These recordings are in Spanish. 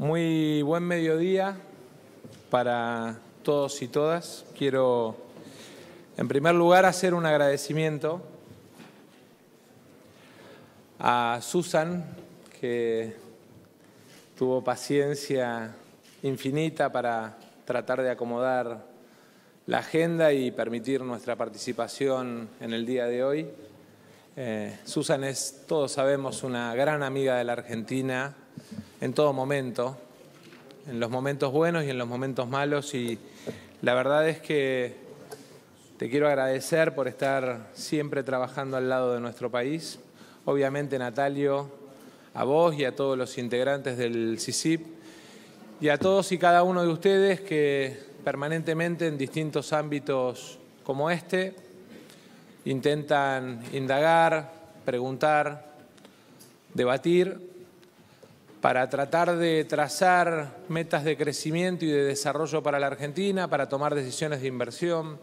Muy buen mediodía para todos y todas. Quiero, en primer lugar, hacer un agradecimiento a Susan, que tuvo paciencia infinita para tratar de acomodar la agenda y permitir nuestra participación en el día de hoy. Eh, Susan es, todos sabemos, una gran amiga de la Argentina, en todo momento, en los momentos buenos y en los momentos malos. Y la verdad es que te quiero agradecer por estar siempre trabajando al lado de nuestro país. Obviamente, Natalio, a vos y a todos los integrantes del Cisip y a todos y cada uno de ustedes que permanentemente en distintos ámbitos como este intentan indagar, preguntar, debatir para tratar de trazar metas de crecimiento y de desarrollo para la Argentina, para tomar decisiones de inversión,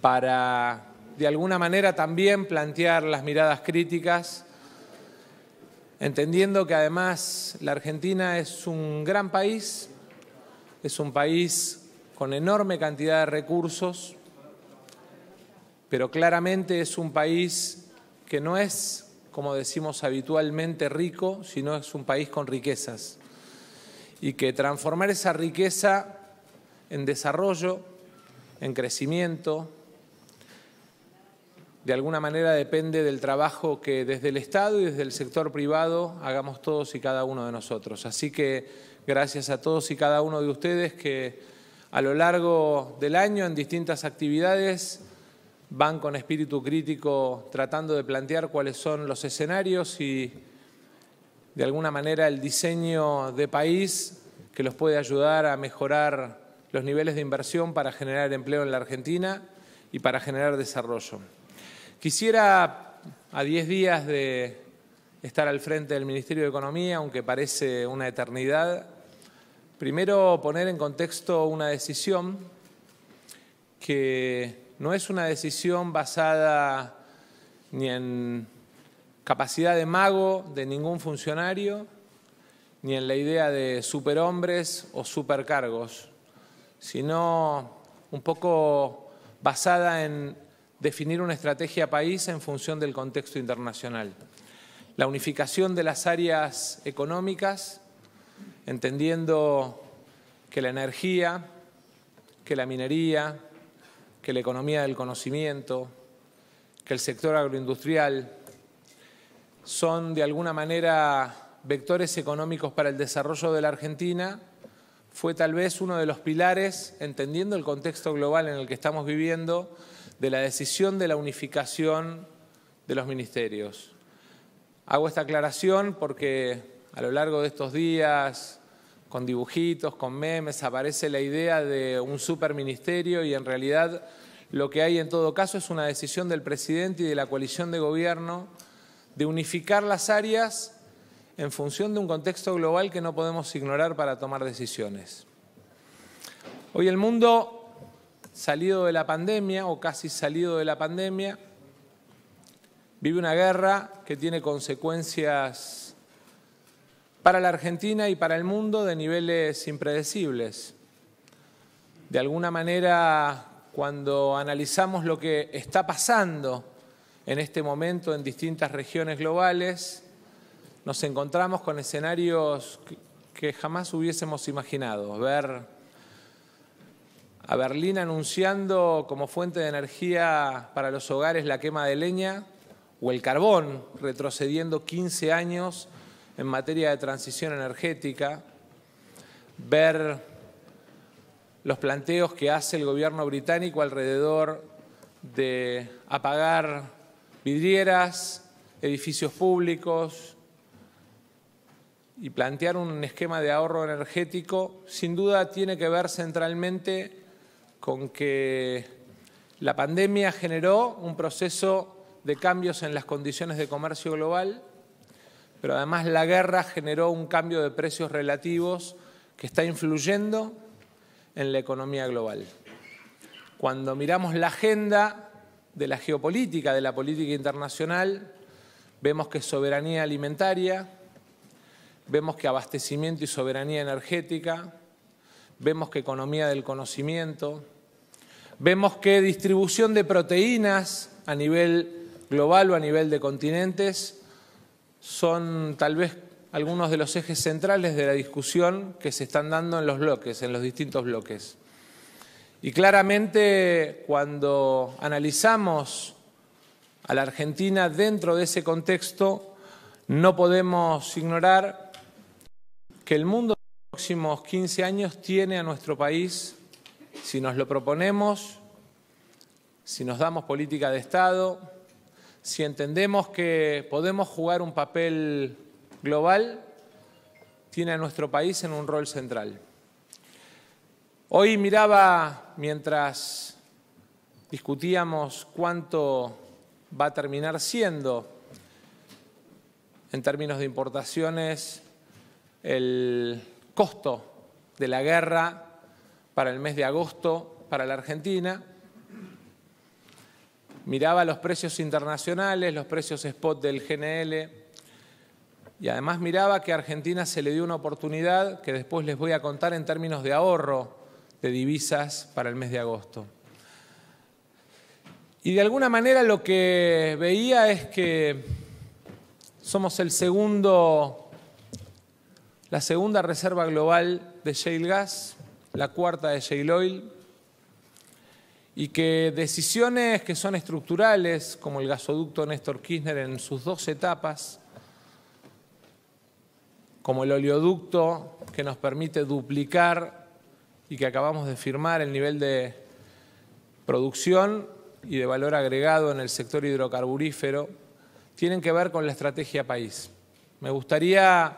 para de alguna manera también plantear las miradas críticas, entendiendo que además la Argentina es un gran país, es un país con enorme cantidad de recursos, pero claramente es un país que no es como decimos habitualmente, rico, sino es un país con riquezas. Y que transformar esa riqueza en desarrollo, en crecimiento, de alguna manera depende del trabajo que desde el Estado y desde el sector privado hagamos todos y cada uno de nosotros. Así que gracias a todos y cada uno de ustedes que a lo largo del año en distintas actividades van con espíritu crítico tratando de plantear cuáles son los escenarios y de alguna manera el diseño de país que los puede ayudar a mejorar los niveles de inversión para generar empleo en la Argentina y para generar desarrollo. Quisiera, a 10 días de estar al frente del Ministerio de Economía, aunque parece una eternidad, primero poner en contexto una decisión que no es una decisión basada ni en capacidad de mago de ningún funcionario, ni en la idea de superhombres o supercargos, sino un poco basada en definir una estrategia país en función del contexto internacional. La unificación de las áreas económicas, entendiendo que la energía, que la minería, que la economía del conocimiento, que el sector agroindustrial, son de alguna manera vectores económicos para el desarrollo de la Argentina, fue tal vez uno de los pilares, entendiendo el contexto global en el que estamos viviendo, de la decisión de la unificación de los ministerios. Hago esta aclaración porque a lo largo de estos días, con dibujitos, con memes, aparece la idea de un superministerio y en realidad lo que hay en todo caso es una decisión del presidente y de la coalición de gobierno de unificar las áreas en función de un contexto global que no podemos ignorar para tomar decisiones. Hoy el mundo, salido de la pandemia o casi salido de la pandemia, vive una guerra que tiene consecuencias para la Argentina y para el mundo de niveles impredecibles. De alguna manera, cuando analizamos lo que está pasando en este momento en distintas regiones globales, nos encontramos con escenarios que jamás hubiésemos imaginado. Ver a Berlín anunciando como fuente de energía para los hogares la quema de leña o el carbón retrocediendo 15 años en materia de transición energética, ver los planteos que hace el gobierno británico alrededor de apagar vidrieras, edificios públicos y plantear un esquema de ahorro energético, sin duda tiene que ver centralmente con que la pandemia generó un proceso de cambios en las condiciones de comercio global pero además la guerra generó un cambio de precios relativos que está influyendo en la economía global. Cuando miramos la agenda de la geopolítica, de la política internacional, vemos que soberanía alimentaria, vemos que abastecimiento y soberanía energética, vemos que economía del conocimiento, vemos que distribución de proteínas a nivel global o a nivel de continentes son tal vez algunos de los ejes centrales de la discusión que se están dando en los bloques, en los distintos bloques. Y claramente cuando analizamos a la Argentina dentro de ese contexto, no podemos ignorar que el mundo de los próximos 15 años tiene a nuestro país, si nos lo proponemos, si nos damos política de Estado, si entendemos que podemos jugar un papel global, tiene a nuestro país en un rol central. Hoy miraba, mientras discutíamos cuánto va a terminar siendo en términos de importaciones el costo de la guerra para el mes de agosto para la Argentina, miraba los precios internacionales, los precios spot del GNL, y además miraba que a Argentina se le dio una oportunidad que después les voy a contar en términos de ahorro de divisas para el mes de agosto. Y de alguna manera lo que veía es que somos el segundo, la segunda reserva global de shale gas, la cuarta de shale oil, y que decisiones que son estructurales, como el gasoducto Néstor Kirchner en sus dos etapas, como el oleoducto que nos permite duplicar y que acabamos de firmar el nivel de producción y de valor agregado en el sector hidrocarburífero, tienen que ver con la estrategia país. Me gustaría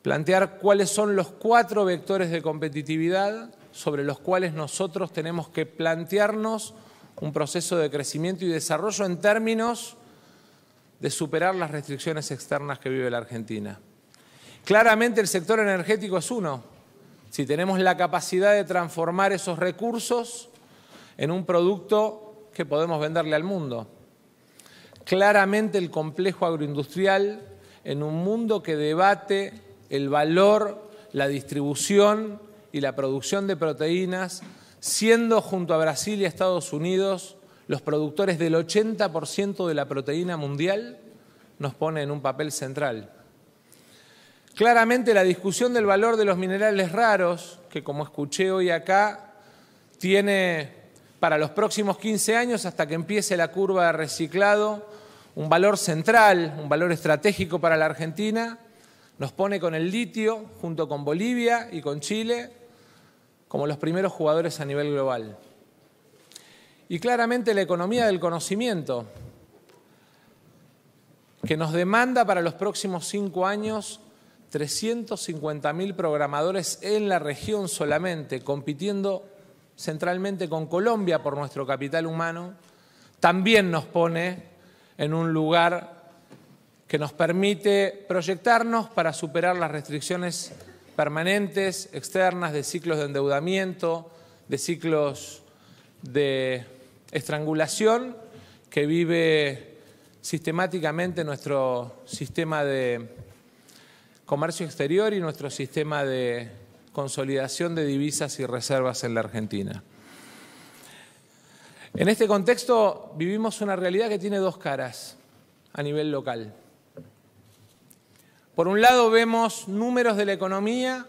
plantear cuáles son los cuatro vectores de competitividad sobre los cuales nosotros tenemos que plantearnos un proceso de crecimiento y desarrollo en términos de superar las restricciones externas que vive la Argentina. Claramente el sector energético es uno. Si tenemos la capacidad de transformar esos recursos en un producto que podemos venderle al mundo. Claramente el complejo agroindustrial en un mundo que debate el valor, la distribución y la producción de proteínas, siendo junto a Brasil y Estados Unidos los productores del 80% de la proteína mundial, nos pone en un papel central. Claramente la discusión del valor de los minerales raros, que como escuché hoy acá, tiene para los próximos 15 años, hasta que empiece la curva de reciclado, un valor central, un valor estratégico para la Argentina, nos pone con el litio, junto con Bolivia y con Chile, como los primeros jugadores a nivel global. Y claramente la economía del conocimiento, que nos demanda para los próximos cinco años 350.000 programadores en la región solamente, compitiendo centralmente con Colombia por nuestro capital humano, también nos pone en un lugar que nos permite proyectarnos para superar las restricciones permanentes, externas, de ciclos de endeudamiento, de ciclos de estrangulación que vive sistemáticamente nuestro sistema de comercio exterior y nuestro sistema de consolidación de divisas y reservas en la Argentina. En este contexto vivimos una realidad que tiene dos caras a nivel local. Por un lado vemos números de la economía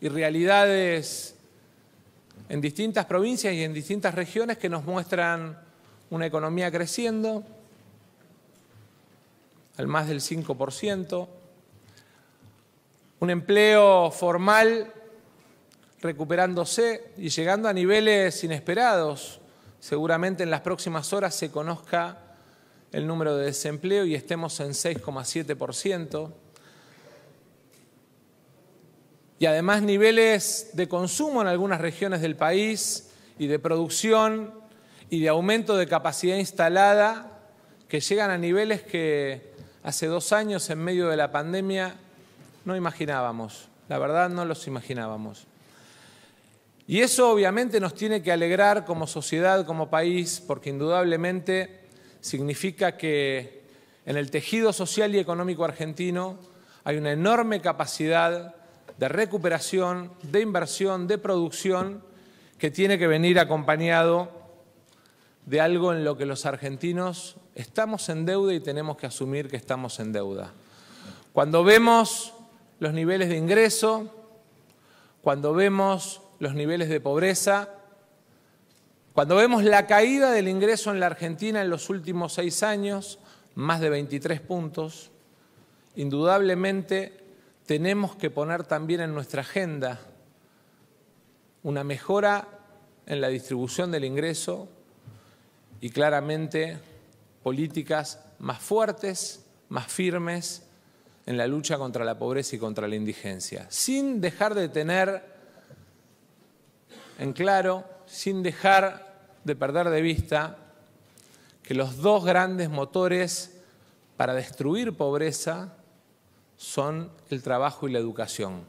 y realidades en distintas provincias y en distintas regiones que nos muestran una economía creciendo al más del 5%, un empleo formal recuperándose y llegando a niveles inesperados. Seguramente en las próximas horas se conozca el número de desempleo y estemos en 6,7% y además niveles de consumo en algunas regiones del país y de producción y de aumento de capacidad instalada que llegan a niveles que hace dos años en medio de la pandemia no imaginábamos, la verdad no los imaginábamos. Y eso obviamente nos tiene que alegrar como sociedad, como país, porque indudablemente significa que en el tejido social y económico argentino hay una enorme capacidad de recuperación, de inversión, de producción, que tiene que venir acompañado de algo en lo que los argentinos estamos en deuda y tenemos que asumir que estamos en deuda. Cuando vemos los niveles de ingreso, cuando vemos los niveles de pobreza, cuando vemos la caída del ingreso en la Argentina en los últimos seis años, más de 23 puntos, indudablemente tenemos que poner también en nuestra agenda una mejora en la distribución del ingreso y claramente políticas más fuertes, más firmes en la lucha contra la pobreza y contra la indigencia, sin dejar de tener en claro, sin dejar de perder de vista que los dos grandes motores para destruir pobreza son el trabajo y la educación.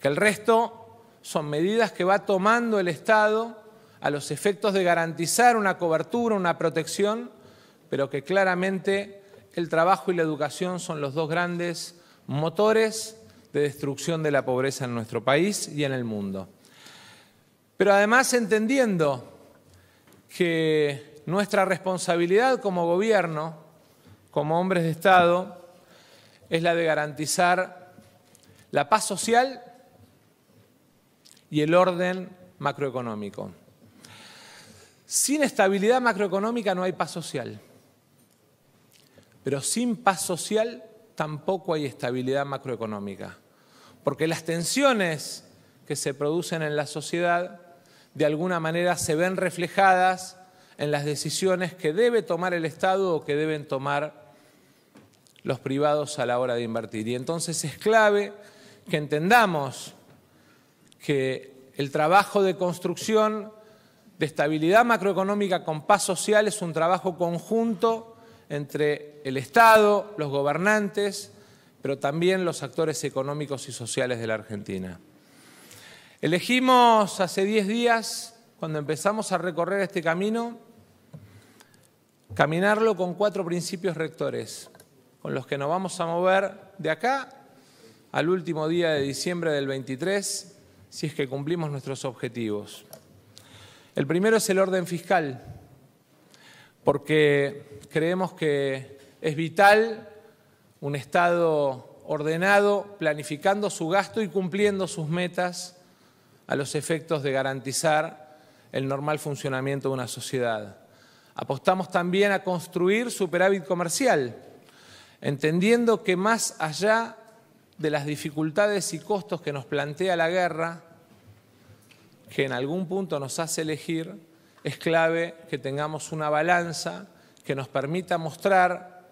Que el resto son medidas que va tomando el Estado a los efectos de garantizar una cobertura, una protección, pero que claramente el trabajo y la educación son los dos grandes motores de destrucción de la pobreza en nuestro país y en el mundo. Pero además entendiendo que nuestra responsabilidad como gobierno, como hombres de Estado, es la de garantizar la paz social y el orden macroeconómico. Sin estabilidad macroeconómica no hay paz social, pero sin paz social tampoco hay estabilidad macroeconómica, porque las tensiones que se producen en la sociedad de alguna manera se ven reflejadas en las decisiones que debe tomar el Estado o que deben tomar los privados a la hora de invertir. Y entonces es clave que entendamos que el trabajo de construcción de estabilidad macroeconómica con paz social es un trabajo conjunto entre el Estado, los gobernantes, pero también los actores económicos y sociales de la Argentina. Elegimos hace 10 días, cuando empezamos a recorrer este camino, caminarlo con cuatro principios rectores con los que nos vamos a mover de acá al último día de diciembre del 23, si es que cumplimos nuestros objetivos. El primero es el orden fiscal, porque creemos que es vital un Estado ordenado, planificando su gasto y cumpliendo sus metas a los efectos de garantizar el normal funcionamiento de una sociedad. Apostamos también a construir superávit comercial, entendiendo que más allá de las dificultades y costos que nos plantea la guerra, que en algún punto nos hace elegir, es clave que tengamos una balanza que nos permita mostrar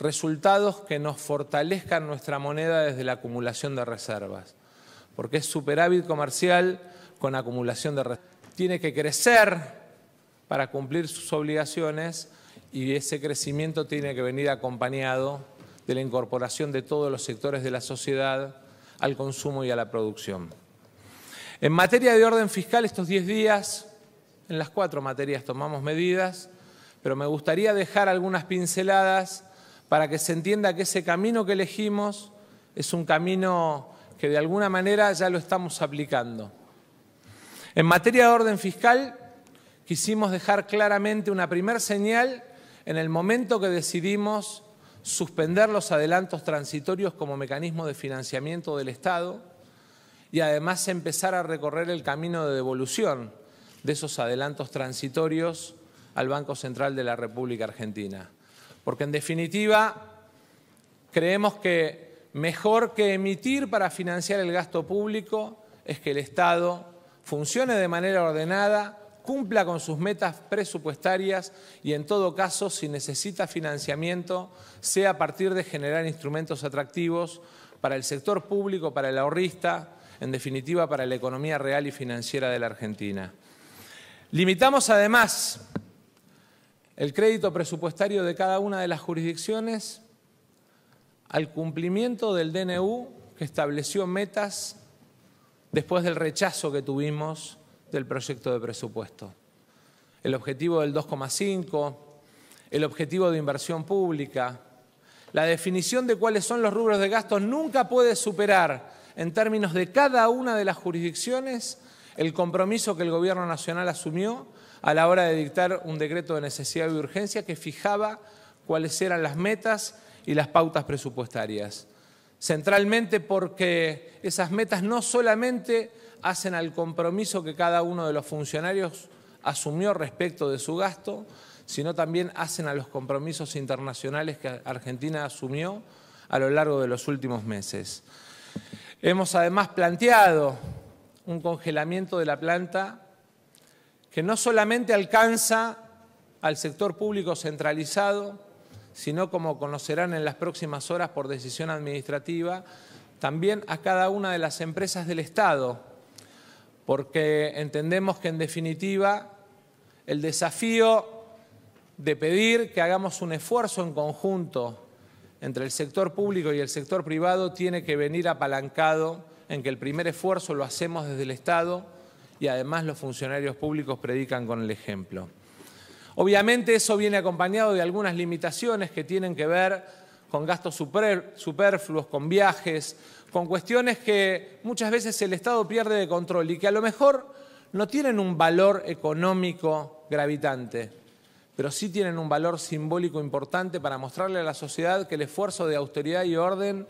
resultados que nos fortalezcan nuestra moneda desde la acumulación de reservas, porque es superávit comercial con acumulación de reservas. Tiene que crecer para cumplir sus obligaciones, y ese crecimiento tiene que venir acompañado de la incorporación de todos los sectores de la sociedad al consumo y a la producción. En materia de orden fiscal, estos 10 días, en las cuatro materias tomamos medidas, pero me gustaría dejar algunas pinceladas para que se entienda que ese camino que elegimos es un camino que de alguna manera ya lo estamos aplicando. En materia de orden fiscal, quisimos dejar claramente una primer señal en el momento que decidimos suspender los adelantos transitorios como mecanismo de financiamiento del Estado y además empezar a recorrer el camino de devolución de esos adelantos transitorios al Banco Central de la República Argentina. Porque en definitiva creemos que mejor que emitir para financiar el gasto público es que el Estado funcione de manera ordenada, cumpla con sus metas presupuestarias y en todo caso, si necesita financiamiento, sea a partir de generar instrumentos atractivos para el sector público, para el ahorrista, en definitiva para la economía real y financiera de la Argentina. Limitamos además el crédito presupuestario de cada una de las jurisdicciones al cumplimiento del DNU que estableció metas después del rechazo que tuvimos del proyecto de presupuesto. El objetivo del 2,5, el objetivo de inversión pública, la definición de cuáles son los rubros de gastos nunca puede superar, en términos de cada una de las jurisdicciones, el compromiso que el Gobierno Nacional asumió a la hora de dictar un decreto de necesidad y urgencia que fijaba cuáles eran las metas y las pautas presupuestarias. Centralmente porque esas metas no solamente hacen al compromiso que cada uno de los funcionarios asumió respecto de su gasto, sino también hacen a los compromisos internacionales que Argentina asumió a lo largo de los últimos meses. Hemos además planteado un congelamiento de la planta que no solamente alcanza al sector público centralizado, sino como conocerán en las próximas horas por decisión administrativa, también a cada una de las empresas del Estado porque entendemos que en definitiva el desafío de pedir que hagamos un esfuerzo en conjunto entre el sector público y el sector privado tiene que venir apalancado en que el primer esfuerzo lo hacemos desde el Estado y además los funcionarios públicos predican con el ejemplo. Obviamente eso viene acompañado de algunas limitaciones que tienen que ver con gastos superfluos, con viajes, con cuestiones que muchas veces el Estado pierde de control y que a lo mejor no tienen un valor económico gravitante, pero sí tienen un valor simbólico importante para mostrarle a la sociedad que el esfuerzo de austeridad y orden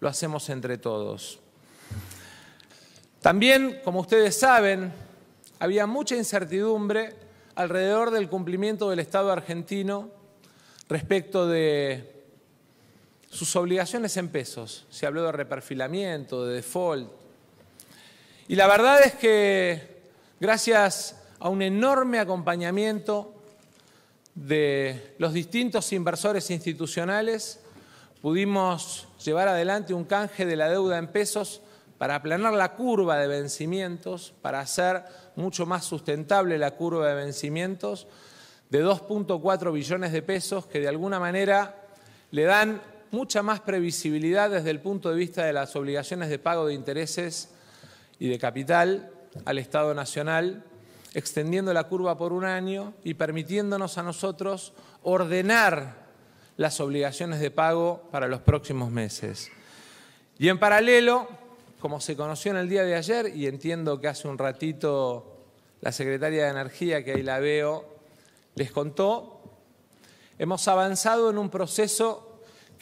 lo hacemos entre todos. También, como ustedes saben, había mucha incertidumbre alrededor del cumplimiento del Estado argentino respecto de sus obligaciones en pesos. Se habló de reperfilamiento, de default. Y la verdad es que gracias a un enorme acompañamiento de los distintos inversores institucionales, pudimos llevar adelante un canje de la deuda en pesos para aplanar la curva de vencimientos, para hacer mucho más sustentable la curva de vencimientos de 2.4 billones de pesos que de alguna manera le dan mucha más previsibilidad desde el punto de vista de las obligaciones de pago de intereses y de capital al Estado Nacional, extendiendo la curva por un año y permitiéndonos a nosotros ordenar las obligaciones de pago para los próximos meses. Y en paralelo, como se conoció en el día de ayer, y entiendo que hace un ratito la secretaria de Energía, que ahí la veo, les contó, hemos avanzado en un proceso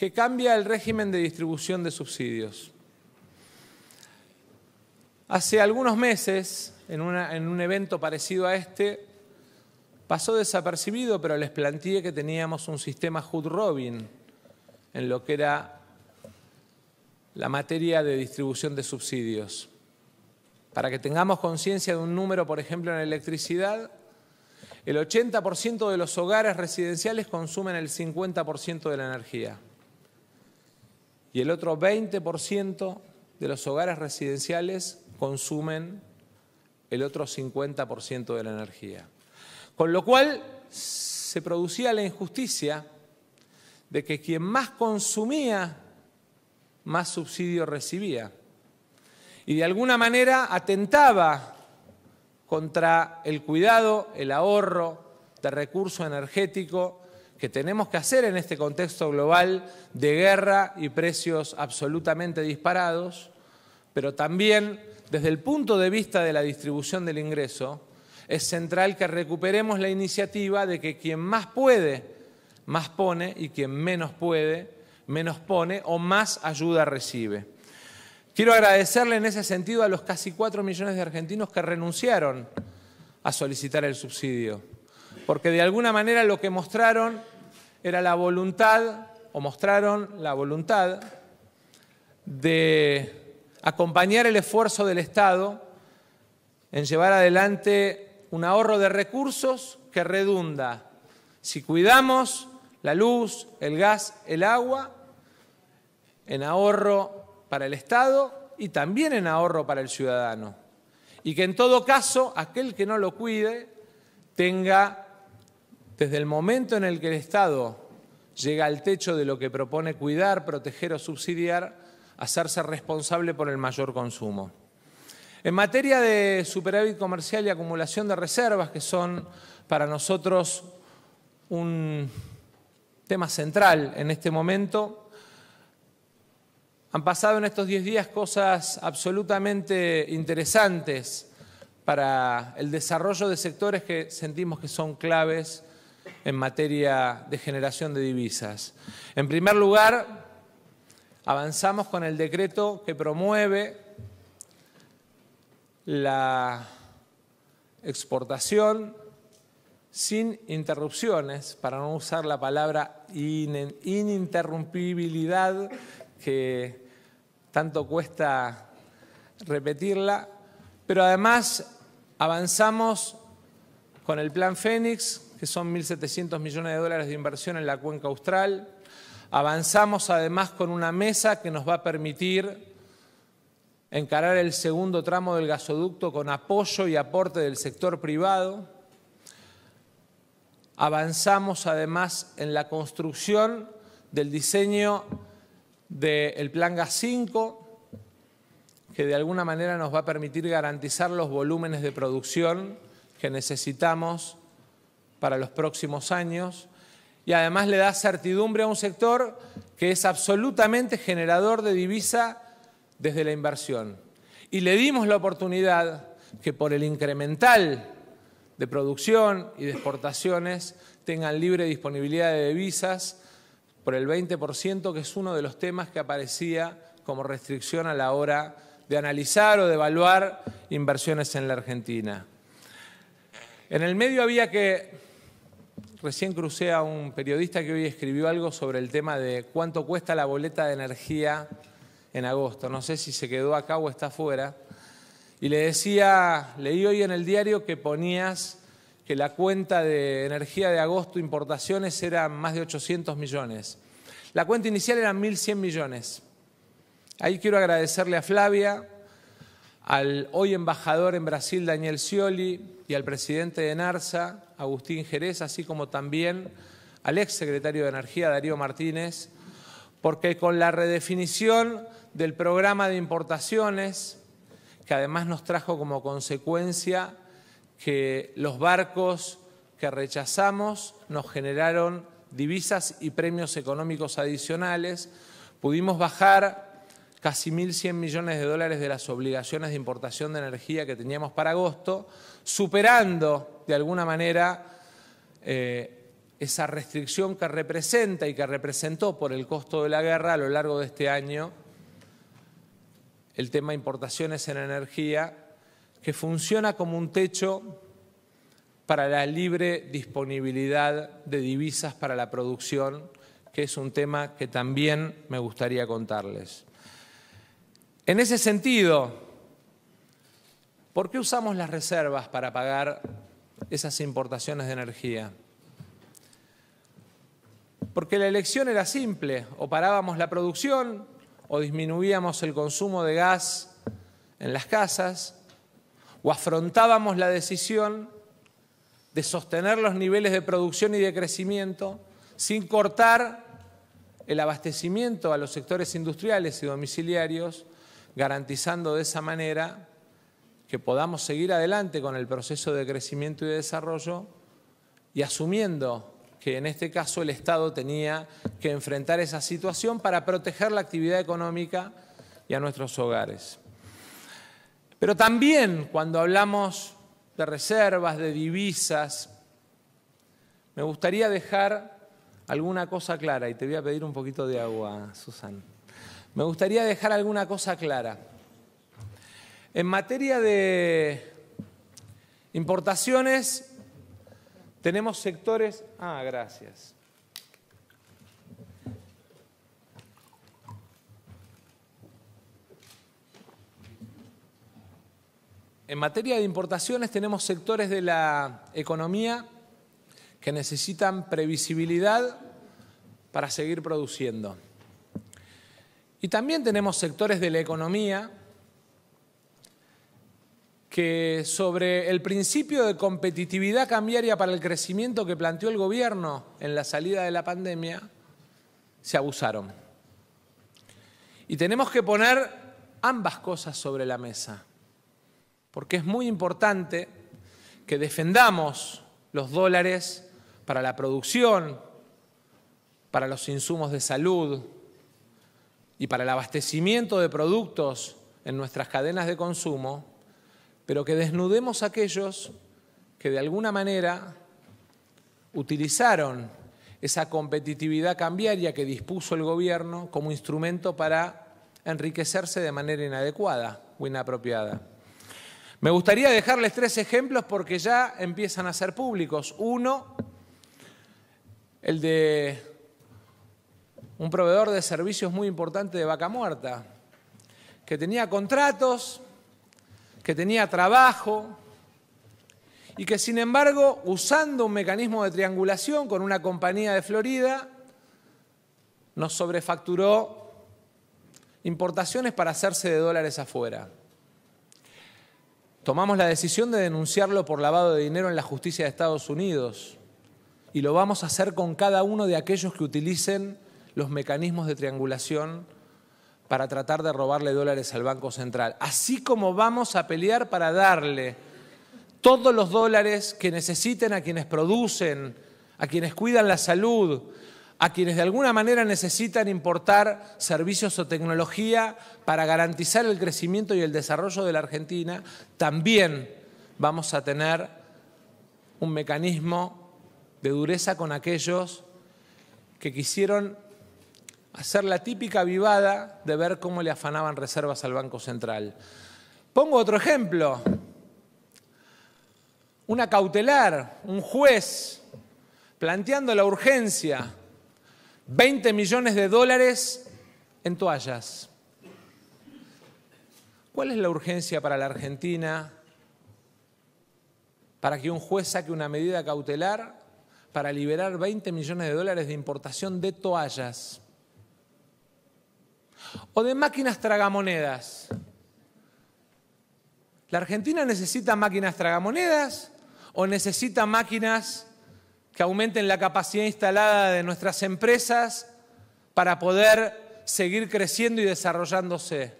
que cambia el régimen de distribución de subsidios. Hace algunos meses, en, un evento parecido a este, pasó desapercibido, pero les planteé que teníamos un sistema Hood Robin en lo que era la materia de distribución de subsidios. Para que tengamos conciencia de un número, por ejemplo, en electricidad, el 80% de los hogares residenciales consumen el 50% de la energía y el otro 20% de los hogares residenciales consumen el otro 50% de la energía. Con lo cual se producía la injusticia de que quien más consumía, más subsidio recibía. Y de alguna manera atentaba contra el cuidado, el ahorro de recurso energético que tenemos que hacer en este contexto global de guerra y precios absolutamente disparados, pero también desde el punto de vista de la distribución del ingreso, es central que recuperemos la iniciativa de que quien más puede, más pone y quien menos puede, menos pone o más ayuda recibe. Quiero agradecerle en ese sentido a los casi 4 millones de argentinos que renunciaron a solicitar el subsidio, porque de alguna manera lo que mostraron era la voluntad, o mostraron la voluntad, de acompañar el esfuerzo del Estado en llevar adelante un ahorro de recursos que redunda. Si cuidamos la luz, el gas, el agua, en ahorro para el Estado y también en ahorro para el ciudadano. Y que en todo caso aquel que no lo cuide tenga desde el momento en el que el Estado llega al techo de lo que propone cuidar, proteger o subsidiar, hacerse responsable por el mayor consumo. En materia de superávit comercial y acumulación de reservas, que son para nosotros un tema central en este momento, han pasado en estos 10 días cosas absolutamente interesantes para el desarrollo de sectores que sentimos que son claves en materia de generación de divisas. En primer lugar, avanzamos con el decreto que promueve la exportación sin interrupciones, para no usar la palabra ininterrumpibilidad, que tanto cuesta repetirla, pero además avanzamos con el plan Fénix, que son 1.700 millones de dólares de inversión en la cuenca austral. Avanzamos además con una mesa que nos va a permitir encarar el segundo tramo del gasoducto con apoyo y aporte del sector privado. Avanzamos además en la construcción del diseño del Plan Gas 5, que de alguna manera nos va a permitir garantizar los volúmenes de producción que necesitamos para los próximos años y además le da certidumbre a un sector que es absolutamente generador de divisa desde la inversión. Y le dimos la oportunidad que por el incremental de producción y de exportaciones tengan libre disponibilidad de divisas por el 20%, que es uno de los temas que aparecía como restricción a la hora de analizar o de evaluar inversiones en la Argentina. En el medio había que Recién crucé a un periodista que hoy escribió algo sobre el tema de cuánto cuesta la boleta de energía en agosto. No sé si se quedó acá o está afuera. Y le decía, leí hoy en el diario que ponías que la cuenta de energía de agosto importaciones era más de 800 millones. La cuenta inicial era 1.100 millones. Ahí quiero agradecerle a Flavia, al hoy embajador en Brasil, Daniel Scioli, y al presidente de NARSA, Agustín Jerez, así como también al ex secretario de Energía, Darío Martínez, porque con la redefinición del programa de importaciones, que además nos trajo como consecuencia que los barcos que rechazamos nos generaron divisas y premios económicos adicionales, pudimos bajar casi 1.100 millones de dólares de las obligaciones de importación de energía que teníamos para agosto, superando de alguna manera eh, esa restricción que representa y que representó por el costo de la guerra a lo largo de este año el tema importaciones en energía, que funciona como un techo para la libre disponibilidad de divisas para la producción, que es un tema que también me gustaría contarles. En ese sentido, ¿Por qué usamos las reservas para pagar esas importaciones de energía? Porque la elección era simple, o parábamos la producción, o disminuíamos el consumo de gas en las casas, o afrontábamos la decisión de sostener los niveles de producción y de crecimiento sin cortar el abastecimiento a los sectores industriales y domiciliarios, garantizando de esa manera que podamos seguir adelante con el proceso de crecimiento y desarrollo y asumiendo que en este caso el Estado tenía que enfrentar esa situación para proteger la actividad económica y a nuestros hogares. Pero también cuando hablamos de reservas, de divisas, me gustaría dejar alguna cosa clara, y te voy a pedir un poquito de agua, Susan. Me gustaría dejar alguna cosa clara. En materia de importaciones, tenemos sectores... Ah, gracias. En materia de importaciones tenemos sectores de la economía que necesitan previsibilidad para seguir produciendo. Y también tenemos sectores de la economía que sobre el principio de competitividad cambiaria para el crecimiento que planteó el gobierno en la salida de la pandemia, se abusaron. Y tenemos que poner ambas cosas sobre la mesa, porque es muy importante que defendamos los dólares para la producción, para los insumos de salud y para el abastecimiento de productos en nuestras cadenas de consumo pero que desnudemos a aquellos que de alguna manera utilizaron esa competitividad cambiaria que dispuso el gobierno como instrumento para enriquecerse de manera inadecuada o inapropiada. Me gustaría dejarles tres ejemplos porque ya empiezan a ser públicos. Uno, el de un proveedor de servicios muy importante de Vaca Muerta, que tenía contratos que tenía trabajo y que sin embargo, usando un mecanismo de triangulación con una compañía de Florida, nos sobrefacturó importaciones para hacerse de dólares afuera. Tomamos la decisión de denunciarlo por lavado de dinero en la justicia de Estados Unidos y lo vamos a hacer con cada uno de aquellos que utilicen los mecanismos de triangulación para tratar de robarle dólares al Banco Central, así como vamos a pelear para darle todos los dólares que necesiten a quienes producen, a quienes cuidan la salud, a quienes de alguna manera necesitan importar servicios o tecnología para garantizar el crecimiento y el desarrollo de la Argentina, también vamos a tener un mecanismo de dureza con aquellos que quisieron hacer la típica vivada de ver cómo le afanaban reservas al Banco Central. Pongo otro ejemplo. Una cautelar, un juez, planteando la urgencia, 20 millones de dólares en toallas. ¿Cuál es la urgencia para la Argentina para que un juez saque una medida cautelar para liberar 20 millones de dólares de importación de toallas? o de máquinas tragamonedas. ¿La Argentina necesita máquinas tragamonedas o necesita máquinas que aumenten la capacidad instalada de nuestras empresas para poder seguir creciendo y desarrollándose?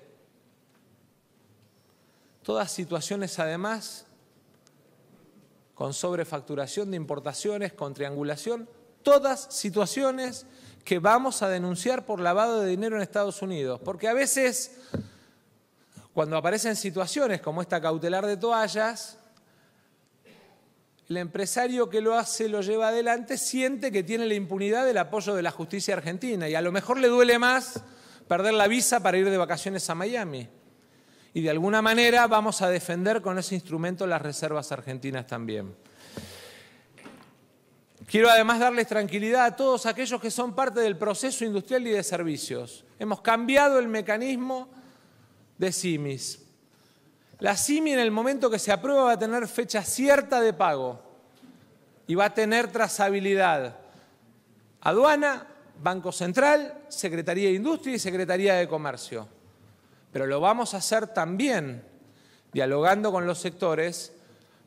Todas situaciones además con sobrefacturación de importaciones, con triangulación, todas situaciones que vamos a denunciar por lavado de dinero en Estados Unidos. Porque a veces, cuando aparecen situaciones como esta cautelar de toallas, el empresario que lo hace, lo lleva adelante, siente que tiene la impunidad del apoyo de la justicia argentina y a lo mejor le duele más perder la visa para ir de vacaciones a Miami. Y de alguna manera vamos a defender con ese instrumento las reservas argentinas también. Quiero además darles tranquilidad a todos aquellos que son parte del proceso industrial y de servicios. Hemos cambiado el mecanismo de CIMIS. La CIMI en el momento que se aprueba va a tener fecha cierta de pago y va a tener trazabilidad. Aduana, Banco Central, Secretaría de Industria y Secretaría de Comercio. Pero lo vamos a hacer también dialogando con los sectores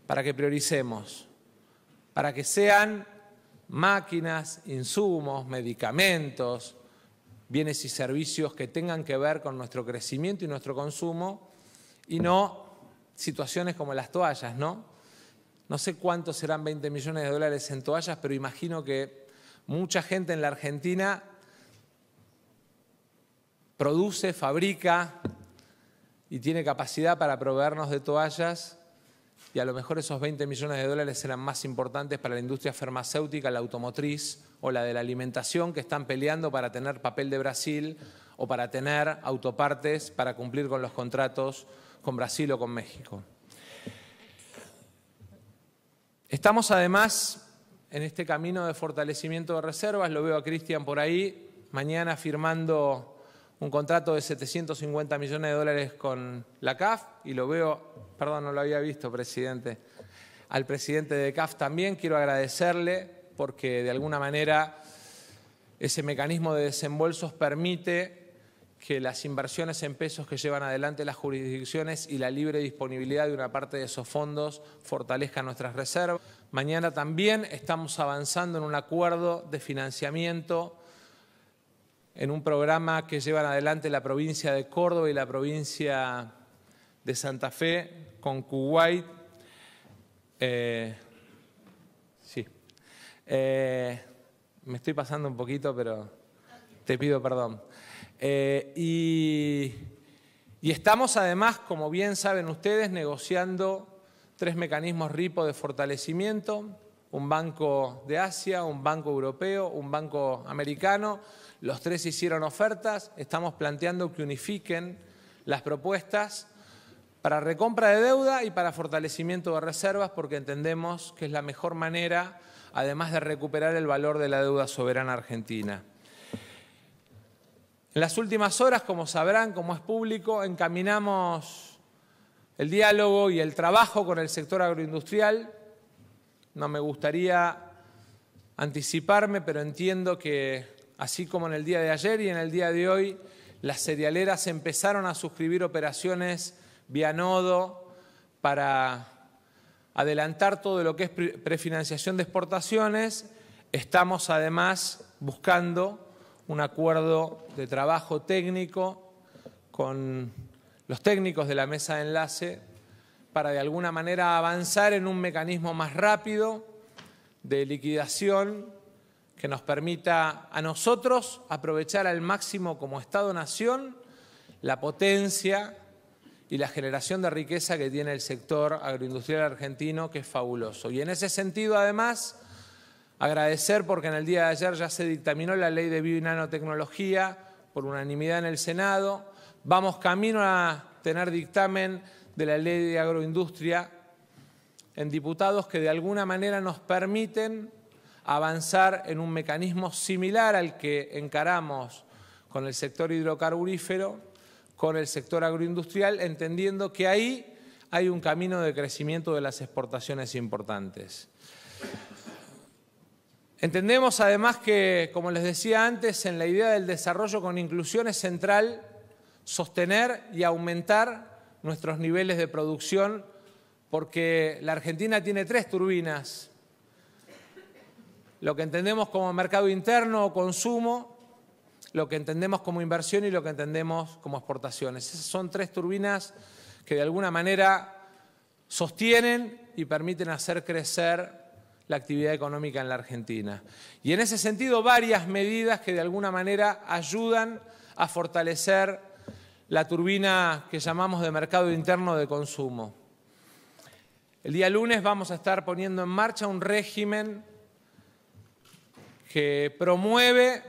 para que prioricemos, para que sean máquinas, insumos, medicamentos, bienes y servicios que tengan que ver con nuestro crecimiento y nuestro consumo y no situaciones como las toallas, ¿no? No sé cuántos serán 20 millones de dólares en toallas, pero imagino que mucha gente en la Argentina produce, fabrica y tiene capacidad para proveernos de toallas y a lo mejor esos 20 millones de dólares serán más importantes para la industria farmacéutica, la automotriz o la de la alimentación que están peleando para tener papel de Brasil o para tener autopartes para cumplir con los contratos con Brasil o con México. Estamos además en este camino de fortalecimiento de reservas, lo veo a Cristian por ahí, mañana firmando un contrato de 750 millones de dólares con la CAF y lo veo, perdón, no lo había visto, presidente, al presidente de CAF también quiero agradecerle porque de alguna manera ese mecanismo de desembolsos permite que las inversiones en pesos que llevan adelante las jurisdicciones y la libre disponibilidad de una parte de esos fondos fortalezcan nuestras reservas. Mañana también estamos avanzando en un acuerdo de financiamiento en un programa que llevan adelante la provincia de Córdoba y la provincia de Santa Fe con Kuwait. Eh, sí. Eh, me estoy pasando un poquito, pero te pido perdón. Eh, y estamos además, como bien saben ustedes, negociando tres mecanismos RIPO de fortalecimiento, un banco de Asia, un banco europeo, un banco americano los tres hicieron ofertas, estamos planteando que unifiquen las propuestas para recompra de deuda y para fortalecimiento de reservas porque entendemos que es la mejor manera, además de recuperar el valor de la deuda soberana argentina. En las últimas horas, como sabrán, como es público, encaminamos el diálogo y el trabajo con el sector agroindustrial. No me gustaría anticiparme, pero entiendo que Así como en el día de ayer y en el día de hoy, las cerealeras empezaron a suscribir operaciones vía nodo para adelantar todo lo que es prefinanciación de exportaciones. Estamos además buscando un acuerdo de trabajo técnico con los técnicos de la mesa de enlace para de alguna manera avanzar en un mecanismo más rápido de liquidación que nos permita a nosotros aprovechar al máximo como Estado-Nación la potencia y la generación de riqueza que tiene el sector agroindustrial argentino, que es fabuloso. Y en ese sentido, además, agradecer porque en el día de ayer ya se dictaminó la ley de bio y nanotecnología por unanimidad en el Senado. Vamos camino a tener dictamen de la ley de agroindustria en diputados que de alguna manera nos permiten avanzar en un mecanismo similar al que encaramos con el sector hidrocarburífero, con el sector agroindustrial, entendiendo que ahí hay un camino de crecimiento de las exportaciones importantes. Entendemos además que, como les decía antes, en la idea del desarrollo con inclusión es central sostener y aumentar nuestros niveles de producción, porque la Argentina tiene tres turbinas lo que entendemos como mercado interno o consumo, lo que entendemos como inversión y lo que entendemos como exportaciones. Esas son tres turbinas que de alguna manera sostienen y permiten hacer crecer la actividad económica en la Argentina. Y en ese sentido, varias medidas que de alguna manera ayudan a fortalecer la turbina que llamamos de mercado interno de consumo. El día lunes vamos a estar poniendo en marcha un régimen que promueve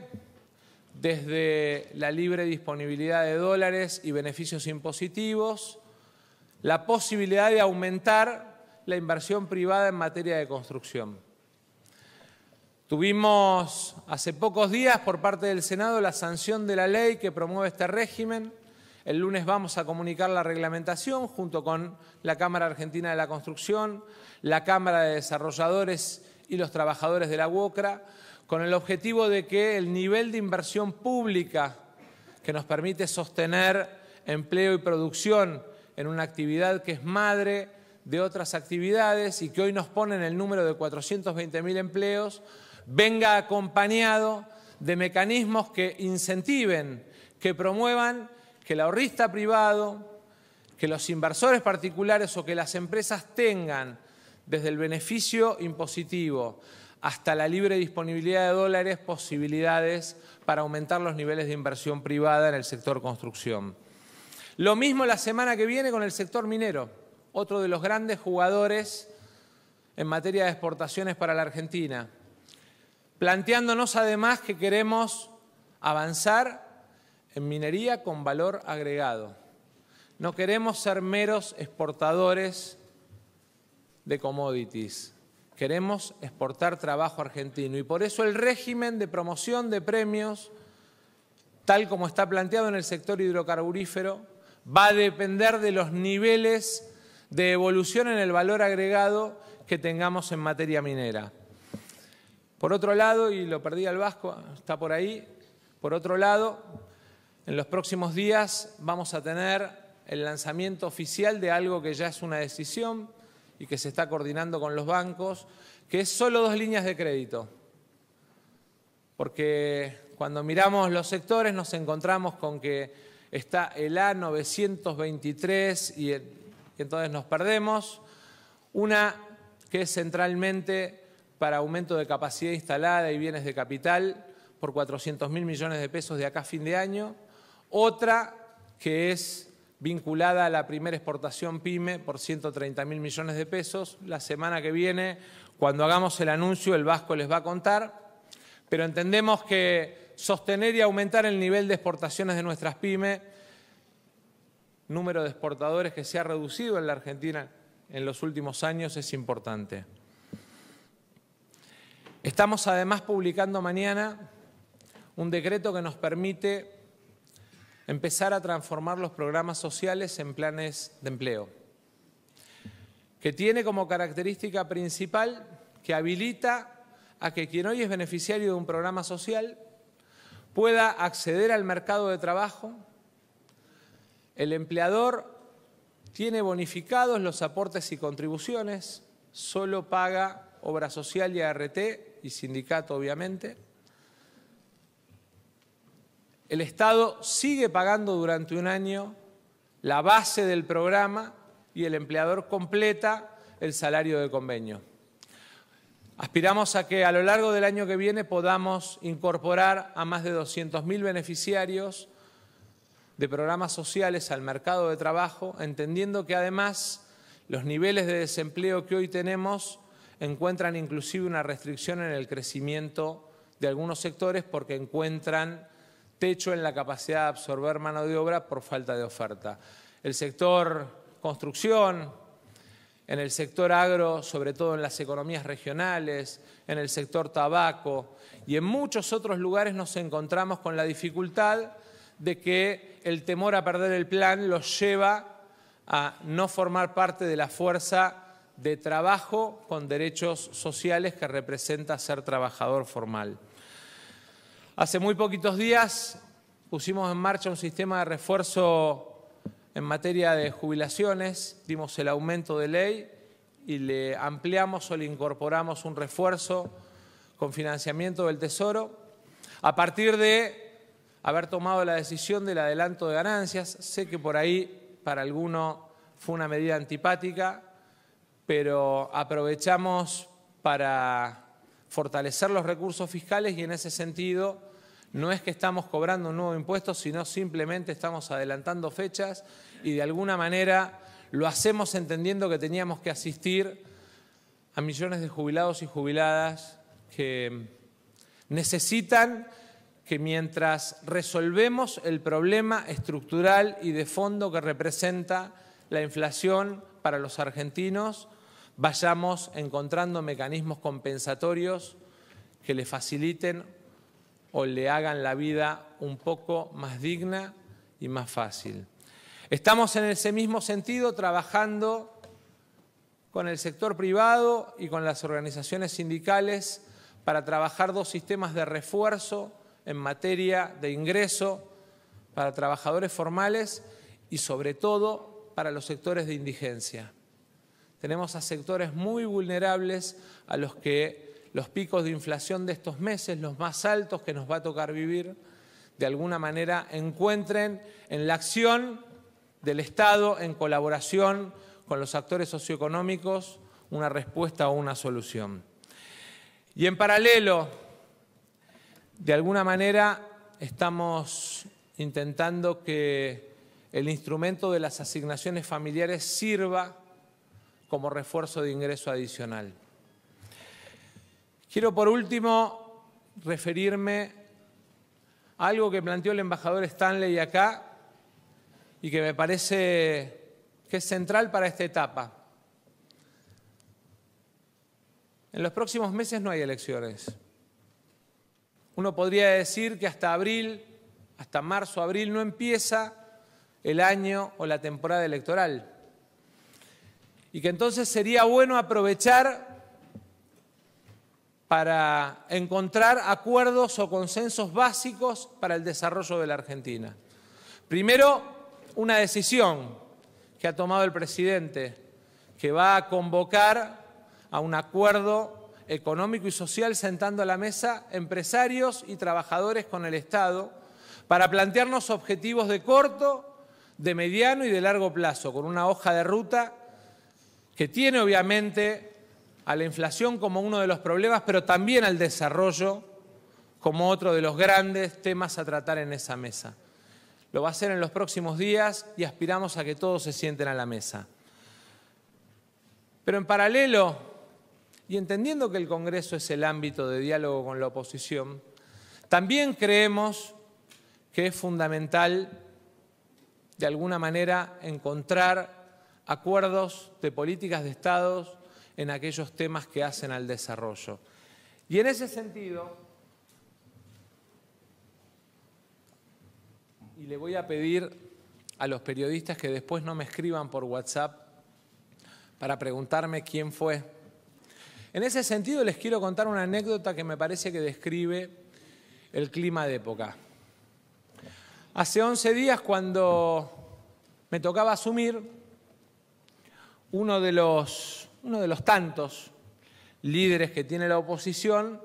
desde la libre disponibilidad de dólares y beneficios impositivos la posibilidad de aumentar la inversión privada en materia de construcción. Tuvimos hace pocos días por parte del Senado la sanción de la ley que promueve este régimen. El lunes vamos a comunicar la reglamentación junto con la Cámara Argentina de la Construcción, la Cámara de Desarrolladores y los trabajadores de la UOCRA con el objetivo de que el nivel de inversión pública que nos permite sostener empleo y producción en una actividad que es madre de otras actividades y que hoy nos pone en el número de 420.000 empleos, venga acompañado de mecanismos que incentiven, que promuevan que el ahorrista privado, que los inversores particulares o que las empresas tengan desde el beneficio impositivo, hasta la libre disponibilidad de dólares posibilidades para aumentar los niveles de inversión privada en el sector construcción. Lo mismo la semana que viene con el sector minero, otro de los grandes jugadores en materia de exportaciones para la Argentina, planteándonos además que queremos avanzar en minería con valor agregado. No queremos ser meros exportadores de commodities. Queremos exportar trabajo argentino y por eso el régimen de promoción de premios, tal como está planteado en el sector hidrocarburífero, va a depender de los niveles de evolución en el valor agregado que tengamos en materia minera. Por otro lado, y lo perdí al Vasco, está por ahí, por otro lado, en los próximos días vamos a tener el lanzamiento oficial de algo que ya es una decisión, y que se está coordinando con los bancos, que es solo dos líneas de crédito. Porque cuando miramos los sectores nos encontramos con que está el A923 y, entonces nos perdemos. Una que es centralmente para aumento de capacidad instalada y bienes de capital por 400 mil millones de pesos de acá a fin de año. Otra que es vinculada a la primera exportación PYME por 130 mil millones de pesos. La semana que viene, cuando hagamos el anuncio, el Vasco les va a contar. Pero entendemos que sostener y aumentar el nivel de exportaciones de nuestras PYME, número de exportadores que se ha reducido en la Argentina en los últimos años, es importante. Estamos además publicando mañana un decreto que nos permite empezar a transformar los programas sociales en planes de empleo, que tiene como característica principal que habilita a que quien hoy es beneficiario de un programa social pueda acceder al mercado de trabajo, el empleador tiene bonificados los aportes y contribuciones, solo paga obra social y ART y sindicato obviamente, el Estado sigue pagando durante un año la base del programa y el empleador completa el salario de convenio. Aspiramos a que a lo largo del año que viene podamos incorporar a más de 200.000 beneficiarios de programas sociales al mercado de trabajo, entendiendo que además los niveles de desempleo que hoy tenemos encuentran inclusive una restricción en el crecimiento de algunos sectores porque encuentran techo en la capacidad de absorber mano de obra por falta de oferta. El sector construcción, en el sector agro, sobre todo en las economías regionales, en el sector tabaco y en muchos otros lugares nos encontramos con la dificultad de que el temor a perder el plan los lleva a no formar parte de la fuerza de trabajo con derechos sociales que representa ser trabajador formal. Hace muy poquitos días pusimos en marcha un sistema de refuerzo en materia de jubilaciones, dimos el aumento de ley y le ampliamos o le incorporamos un refuerzo con financiamiento del Tesoro a partir de haber tomado la decisión del adelanto de ganancias. Sé que por ahí para alguno fue una medida antipática, pero aprovechamos para fortalecer los recursos fiscales y en ese sentido no es que estamos cobrando un nuevo impuesto, sino simplemente estamos adelantando fechas y de alguna manera lo hacemos entendiendo que teníamos que asistir a millones de jubilados y jubiladas que necesitan que mientras resolvemos el problema estructural y de fondo que representa la inflación para los argentinos, vayamos encontrando mecanismos compensatorios que le faciliten o le hagan la vida un poco más digna y más fácil. Estamos en ese mismo sentido trabajando con el sector privado y con las organizaciones sindicales para trabajar dos sistemas de refuerzo en materia de ingreso para trabajadores formales y sobre todo para los sectores de indigencia tenemos a sectores muy vulnerables a los que los picos de inflación de estos meses, los más altos que nos va a tocar vivir, de alguna manera encuentren en la acción del Estado, en colaboración con los actores socioeconómicos, una respuesta o una solución. Y en paralelo, de alguna manera, estamos intentando que el instrumento de las asignaciones familiares sirva como refuerzo de ingreso adicional. Quiero por último referirme a algo que planteó el embajador Stanley acá y que me parece que es central para esta etapa. En los próximos meses no hay elecciones. Uno podría decir que hasta abril, hasta marzo, abril no empieza el año o la temporada electoral y que entonces sería bueno aprovechar para encontrar acuerdos o consensos básicos para el desarrollo de la Argentina. Primero, una decisión que ha tomado el presidente, que va a convocar a un acuerdo económico y social sentando a la mesa empresarios y trabajadores con el Estado para plantearnos objetivos de corto, de mediano y de largo plazo, con una hoja de ruta que tiene obviamente a la inflación como uno de los problemas, pero también al desarrollo como otro de los grandes temas a tratar en esa mesa. Lo va a hacer en los próximos días y aspiramos a que todos se sienten a la mesa. Pero en paralelo, y entendiendo que el Congreso es el ámbito de diálogo con la oposición, también creemos que es fundamental, de alguna manera, encontrar acuerdos de políticas de Estados en aquellos temas que hacen al desarrollo. Y en ese sentido, y le voy a pedir a los periodistas que después no me escriban por WhatsApp para preguntarme quién fue. En ese sentido les quiero contar una anécdota que me parece que describe el clima de época. Hace 11 días cuando me tocaba asumir, uno de los, uno de los tantos líderes que tiene la oposición,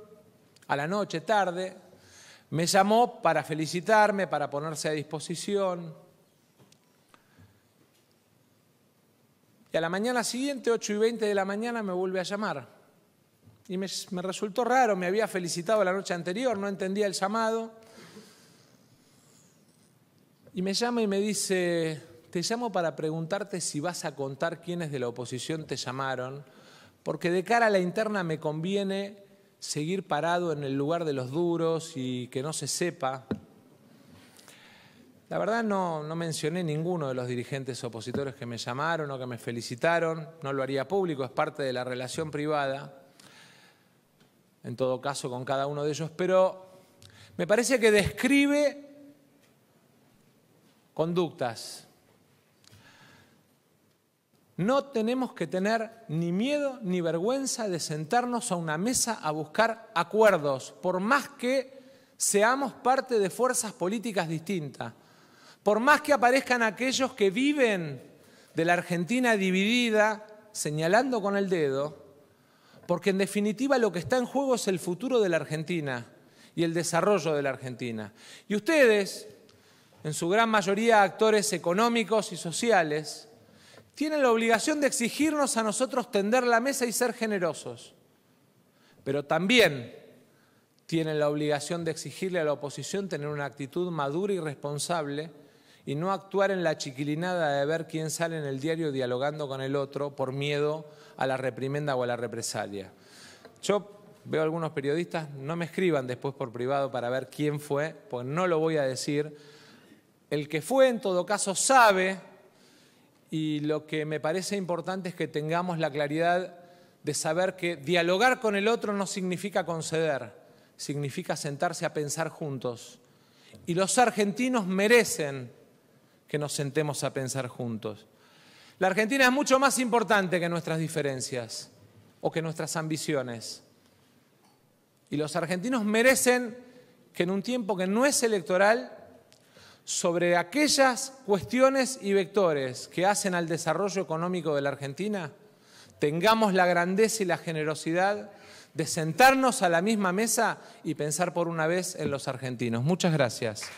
a la noche, tarde, me llamó para felicitarme, para ponerse a disposición. Y a la mañana siguiente, 8 y 20 de la mañana, me vuelve a llamar. Y me resultó raro, me había felicitado la noche anterior, no entendía el llamado. Y me llama y me dice, te llamo para preguntarte si vas a contar quiénes de la oposición te llamaron, porque de cara a la interna me conviene seguir parado en el lugar de los duros y que no se sepa. La verdad no, mencioné ninguno de los dirigentes opositores que me llamaron o que me felicitaron, no lo haría público, es parte de la relación privada, en todo caso con cada uno de ellos, pero me parece que describe conductas no tenemos que tener ni miedo ni vergüenza de sentarnos a una mesa a buscar acuerdos, por más que seamos parte de fuerzas políticas distintas, por más que aparezcan aquellos que viven de la Argentina dividida, señalando con el dedo, porque en definitiva lo que está en juego es el futuro de la Argentina y el desarrollo de la Argentina. Y ustedes, en su gran mayoría actores económicos y sociales, tienen la obligación de exigirnos a nosotros tender la mesa y ser generosos, pero también tienen la obligación de exigirle a la oposición tener una actitud madura y responsable y no actuar en la chiquilinada de ver quién sale en el diario dialogando con el otro por miedo a la reprimenda o a la represalia. Yo veo algunos periodistas, no me escriban después por privado para ver quién fue, pues no lo voy a decir. El que fue en todo caso sabe y lo que me parece importante es que tengamos la claridad de saber que dialogar con el otro no significa conceder, significa sentarse a pensar juntos. Y los argentinos merecen que nos sentemos a pensar juntos. La Argentina es mucho más importante que nuestras diferencias o que nuestras ambiciones. Y los argentinos merecen que en un tiempo que no es electoral sobre aquellas cuestiones y vectores que hacen al desarrollo económico de la Argentina, tengamos la grandeza y la generosidad de sentarnos a la misma mesa y pensar por una vez en los argentinos. Muchas gracias.